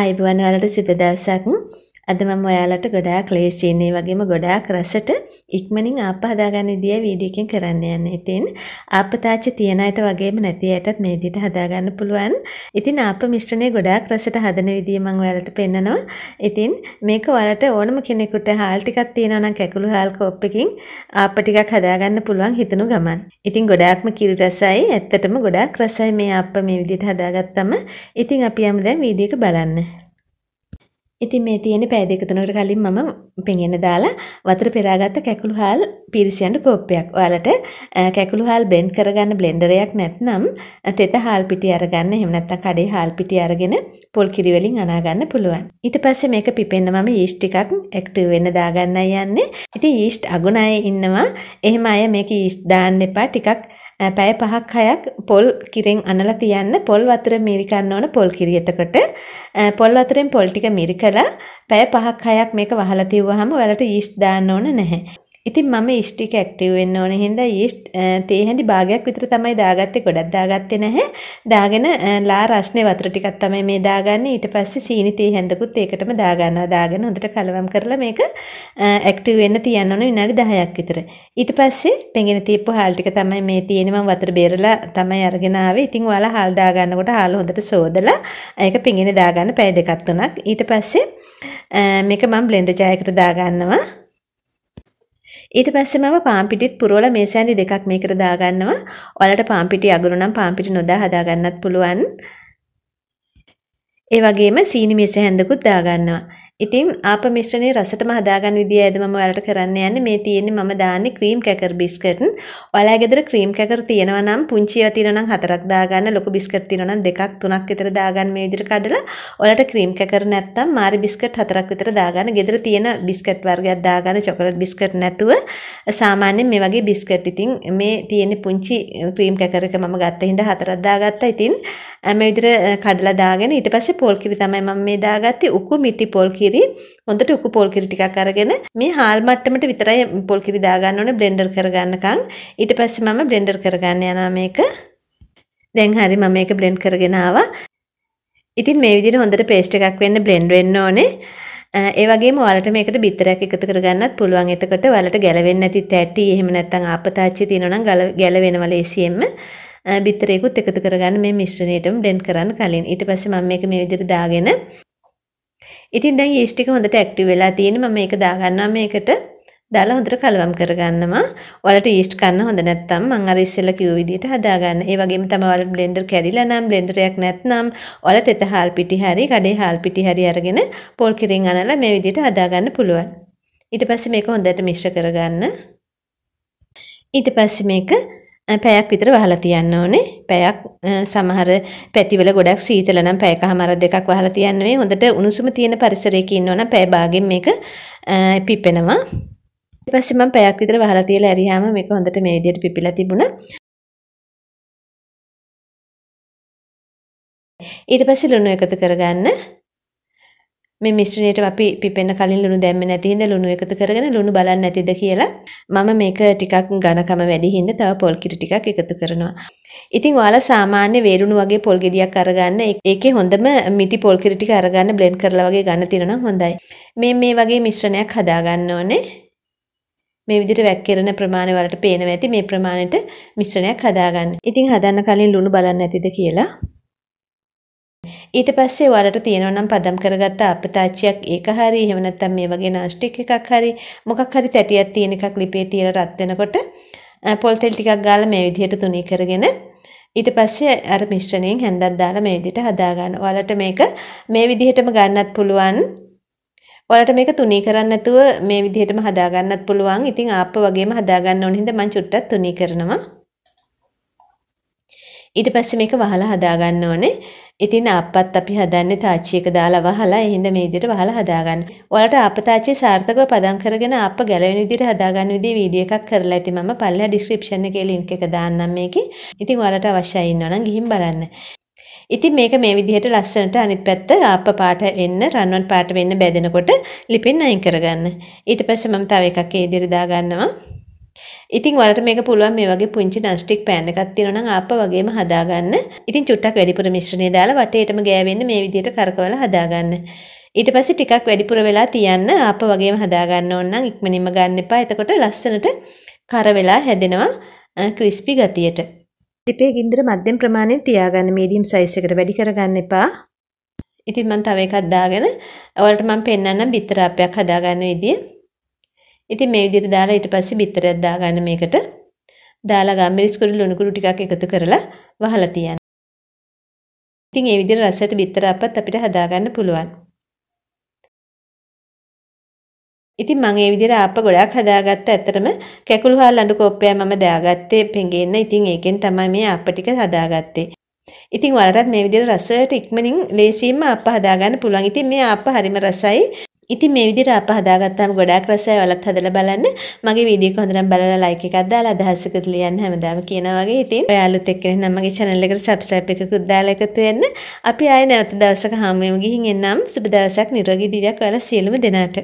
අයිබුවන් වලට සුබ දවසක් අද මම ඔයාලට ගොඩාක් ලේසියෙන් ඒ වගේම ගොඩාක් රසට ඉක්මනින් ආප හදාගන්න විදිය වීඩියෝ එකෙන් කරන්න යන්නේ. ඉතින් ආපතාච්ච තියන අයට වගේම නැති අයටත් මේ විදියට හදාගන්න පුළුවන්. ඉතින් ආප මිශ්‍රණය ගොඩාක් රසට හදන විදිය මම ඔයාලට පෙන්නනවා. ඉතින් මේක ඔයාලට ඕනම කෙනෙකුට හාල් ටිකක් තියෙනවා නම් කැකුළු හාල් කෝප් එකකින් ආප ටිකක් හදාගන්න පුළුවන් හිතනු ගමන්. ඉතින් ගොඩාක්ම කිරි රසයි. ඇත්තටම ගොඩාක් රසයි මේ ආප මේ විදියට හදාගත්තම. ඉතින් අපි යමු දැන් වීඩියෝ එක බලන්න. ඉතින් මේ තියෙන පෑ දෙක තුනකට කලින් මම පෙඟෙන්න දාලා වතුර පෙරාගත්ත කැකුළු හාල් පිරිසියන පොප්පයක්. ඔයාලට කැකුළු හාල් බෙන්ඩ් කරගන්න බ්ලෙන්ඩරයක් නැත්නම් තෙත හාල් පිටි අරගන්න එහෙම නැත්නම් කඩේ හාල් පිටි අරගෙන පොල් කිරි වලින් අනා ගන්න පුළුවන්. ඊට පස්සේ මේක පිපෙන්න මම යීස්ට් ටිකක් ඇක්ටිව් වෙන්න දාගන්නයි යන්නේ. ඉතින් යීස්ට් අගුණ අය ඉන්නවා. එහෙම අය මේක යීස්ට් දාන්න එපා. ටිකක් පැය පහක් හයක් පොල් කිරෙන් අනලා තියන්න පොල් වතුර මිරි කරන්න ඕන පොල් කිරි එතකොට පොල් වතුරෙන් පොල් ටික මිරි කළා පැය පහක් හයක් මේක වහලා තියුවාම ඔයාලට යීස්ට් දාන්න ඕන නැහැ ඉතින් මම ඊස්ට් එක ඇක්ටිව් වෙන්න ඕනේ හින්දා ඊස්ට් තේ හැඳි භාගයක් විතර තමයි දාගත්තේ ගොඩක් දාගත්තේ නැහැ. දාගෙන ලා රස්නේ වතුර ටිකක් තමයි මේ දාගන්නේ. ඊට පස්සේ සීනි තේ හැඳකුත් ඒකටම දාගන්නවා. දාගෙන හොඳට කලවම් කරලා මේක ඇක්ටිව් වෙන්න තියන්න ඕනේ විනාඩි 10ක් විතර. ඊට පස්සේ පෙඟෙන තීප්පු හාල් ටික තමයි මේ තියෙන්නේ මම වතුර බේරලා තමයි අරගෙන ආවේ. ඉතින් ඔයාලා හාල් දාගන්නකොට හාල් හොඳට සෝදලා ඒක පෙඟෙන දාගන්න පැය දෙකක් තුනක්. ඊට පස්සේ මේක මම බ්ලෙන්ඩර් ජායකට දාගන්නවා. ඊට පස්සේ මම පාම්පිටිත් පුරවල මේසැන්දි දෙකක් මේකට දාගන්නවා. ඔයාලට පාම්පිටි අගුරු නම් පාම්පිටි නොදා හදාගන්නත් පුළුවන්. ඒ වගේම සීනි මේසැන්දකුත් දාගන්නවා. ඉතින් ආප මිශ්‍රණය රසටම හදාගන්න විදිය ඇද මම ඔයාලට කරන්න යන්නේ මේ තියෙන්නේ මම දාන්නේ ක්‍රීම් කැකර් බිස්කට්. ඔයාලා ගෙදර ක්‍රීම් කැකර් තියෙනවා නම් පුංචිව තියෙනවා නම් හතරක් දාගන්න ලොකු බිස්කට් තියෙනවා නම් දෙකක් තුනක් විතර දාගන්න මේ විදිහට කඩලා ඔයාලට ක්‍රීම් කැකර් නැත්තම් මාරි බිස්කට් හතරක් විතර දාගන්න ගෙදර තියෙන බිස්කට් වර්ගයක් දාගන්න චොකලට් බිස්කට් නැතුව සාමාන්‍යයෙන් මේ වගේ බිස්කට් ඉතින් මේ තියෙන්නේ පුංචි ක්‍රීම් කැකර් එක මම ගත්ත හින්දා හතරක් දාගත්තා. ඉතින් මේ විදිහට කඩලා දාගෙන ඊට පස්සේ පොල් කිරි තමයි මම මේ දාගත්තේ උකු මිටි පොල් කිරි පොල්කිරි හොඳට උකු පොල්කිරි ටිකක් අරගෙන මේ හාල් මට්ටමට විතරයි පොල්කිරි දාගන්න ඕනේ බ්ලෙන්ඩර් කරගන්නකන් ඊට පස්සේ මම බ්ලෙන්ඩර් කරගන්න යනවා මේක දැන් හරි මම මේක බ්ලෙන්ඩ් කරගෙන ආවා ඉතින් මේ විදිහට හොඳට පේස්ට් එකක් වෙන්න බ්ලෙන්ඩ් වෙන්න ඕනේ ඒ වගේම ඔයාලට මේකට බිත්තරයක් එකතු කරගන්නත් පුළුවන්. එතකොට ඔයාලට ගැලවෙන්නේ නැති තැටි එහෙම නැත්නම් ආපතාච්චි තියෙනවා නම් ගැලවෙනවා ලේසියෙන්ම. බිත්තරයකුත් එකතු කරගන්න මේ මිශ්‍රණයටම බ්ලෙන්ඩ් කරන්න කලින්. ඊට පස්සේ මම මේක මේ විදිහට දාගෙන ඉතින් දැන් යීස්ට් එක හොඳට ඇක්ටිව් වෙලා තියෙන්නේ. මම මේක දාගන්නවා මේකට. දාලා හොඳට කලවම් කරගන්නවා. ඔයාලට යීස්ට් කන්න හොඳ නැත්නම් මම අර ඉස්සෙල්ලා කිව්ව විදිහට හදාගන්න. ඒ වගේම තමයි ඔයාලට බ්ලෙන්ඩර් කැරිලා නම් බ්ලෙන්ඩරයක් නැත්නම් ඔයාලා තෙත හාල් පිටි හරි, කඩේ හාල් පිටි හරි අරගෙන පොල් කිරින් අනලා මේ විදිහට හදාගන්න පුළුවන්. ඊට පස්සේ මේක හොඳට මිශ්‍ර කරගන්න. ඊට පස්සේ මේක පැයක් විතර වහලා තියන්න ඕනේ. පැයක් සමහර පැතිවල ගොඩක් සීතල නම් පැයකමාර දෙකක් වහලා තියන්න ඕනේ. හොඳට උණුසුම තියෙන පරිසරයක ඉන්නවනම් පැය භාගෙන් මේක පිපෙනවා. ඊට පස්සේ මම පැයක් විතර වහලා තියලා ඇරියාම මේක හොඳට මේ විදිහට පිපිලා තිබුණා. ඊට පස්සේ ලුණු එකතු කරගන්න. මේ මිශ්‍රණයට අපි පිපෙන්න කලින් ලුණු දැම්මේ නැති හින්දා ලුණු එකතු කරගෙන ලුණු බලන්න නැතිද කියලා මම මේක ටිකක් ඝනකම වැඩි හින්දා තව පොල් කිරි ටිකක් එකතු කරනවා. ඉතින් ඔයාලා සාමාන්‍ය වේලුණු වගේ පොල් ගෙඩියක් අරගන්න ඒකේ හොඳම මිටි පොල් කිරි ටික අරගන්න බ්ලෙන්ඩ් කරලා වගේ ගන්න තියෙනවා හොඳයි. මේ මේ වගේ මිශ්‍රණයක් හදාගන්න ඕනේ. මේ විදිහට වැක්කිරෙන ප්‍රමාණය වලට පේනවා ඇති මේ ප්‍රමාණයට මිශ්‍රණයක් හදාගන්න. ඉතින් හදන්න කලින් ලුණු බලන්න ඇතිද කියලා ඊට පස්සේ වලට තියෙනවා නම් පදම් කරගත්ත අපතාච්චියක් ඒක හරි එහෙම නැත්නම් මේ වගේ නාස්ටික් එකක් හරි මොකක් හරි තැටියක් තියෙන එකක් ලිපේ තියලා රත් වෙනකොට පොල් තෙල් ටිකක් ගාලා මේ විදිහට තුනී කරගෙන ඊට පස්සේ අර මිශ්‍රණයෙන් හැන්දක් දාලා මේ විදිහට හදා ගන්න. ඔයාලට මේක මේ විදිහටම ගන්නත් පුළුවන්. ඔයාලට මේක තුනී කරන්නේ නැතුව මේ විදිහටම හදා ගන්නත් පුළුවන්. ඉතින් ආප්ප වගේම හදා ගන්න ඕන හින්දා මම චුට්ටක් තුනී කරනවා. ඊට පස්සේ මේක වහලා හදා ගන්න ඕනේ. ඉතින් ආප්පත් අපි හදන්නේ තාච්චි එක දාලා වහලා එහෙනම් මේ විදිහට වහලා හදාගන්න. ඔයාලට ආප්පතාච්චි සාර්ථකව පදම් කරගෙන ආප්ප ගැලවෙන විදිහට හදාගන්න විදිහේ වීඩියෝ එකක් කරලා ඇති මම පල්ලෙහා ඩිස්ක්‍රිප්ෂන් එකේ ලින්ක් එක දාන්නම් මේකේ. ඉතින් ඔයාලට අවශ්‍යයි ඉන්නවනම් ගිහින් බලන්න. ඉතින් මේක මේ විදිහට ලස්සනට අනිත් පැත්ත ආප්ප පාට වෙන්න රන්වන් පාට වෙන්න බැදෙනකොට ලිපෙන් අයින් කරගන්න. ඊට පස්සේ මම තව එකක් ඒ විදිහට දාගන්නවා. ඉතින් වලට මේක පුළුවන් මේ වගේ පුංචි නන්ස්ටික් පෑන් එකක් තියෙනවා නම් ආප්ප වගේම හදාගන්න. ඉතින් චුට්ටක් වැඩිපුර මිශ්‍රණය දාලා වටේටම ගෑවෙන්න මේ විදිහට කරකවලා හදාගන්න. ඊට පස්සේ ටිකක් වැඩිපුර වෙලා තියන්න ආප්ප වගේම හදාගන්න ඕන නම් ඉක්මනින්ම ගන්න එපා. එතකොට ලස්සනට කර වෙලා හැදෙනවා ක්‍රිස්පි ගතියට. ලිපේ ගින්දර මධ්‍යම ප්‍රමාණයෙන් තියාගන්න මීඩියම් සයිස් එකට වැඩි කරගන්න එපා. ඉතින් මම තව එකක් දාගෙන ඔයාලට මම පෙන්වන්නම් බිත්තරාපයක් හදාගන්න විදිය. ඉතින් මේ විදිහට දාලා ඊට පස්සේ බිත්තරයක් දාගන්න මේකට. දාලා ගම්මිරිස් කුඩු ලුණු කුඩු ටිකක් එකතු කරලා වහලා තියන්න. ඉතින් මේ විදිහට රසයට බිත්තර අපත් අපිට හදාගන්න පුළුවන්. ඉතින් මම මේ විදිහට ආප්ප ගොඩක් හදාගත්ත. ඇත්තටම කැකුළු හාල් අඬු කෝප්පය මම දාගත්තේ පෙඟෙන්න. ඉතින් ඒකෙන් තමයි මේ ආප්ප ටික හදාගත්තේ. ඉතින් වලටත් මේ විදිහට රසයට ඉක්මනින් ලේසියෙන්ම ආප්ප හදාගන්න පුළුවන්. ඉතින් මේ ආප්ප හරිම රසයි. ඉතින් මේ විදිහට අප හදාගත්තාම ගොඩාක් රසයි ඔයාලත් හදලා බලන්න. මගේ වීඩියෝ එක හොඳනම් බලලා ලයික් එකක් දාලා අදහසකුත් ලියන්න හැමදාම කියනා වගේ. ඉතින් ඔයාලුත් එක්කෙනෙක් නම් මගේ channel එකට subscribe එකකුත් දාලා එකතු වෙන්න. අපි ආයෙ නැවත දවසක හමු වෙමු ගිහින් එන්නම්. සුබ දවසක් නිරෝගී දිව්‍යයක් ඔයාලා සියලුම දෙනාට.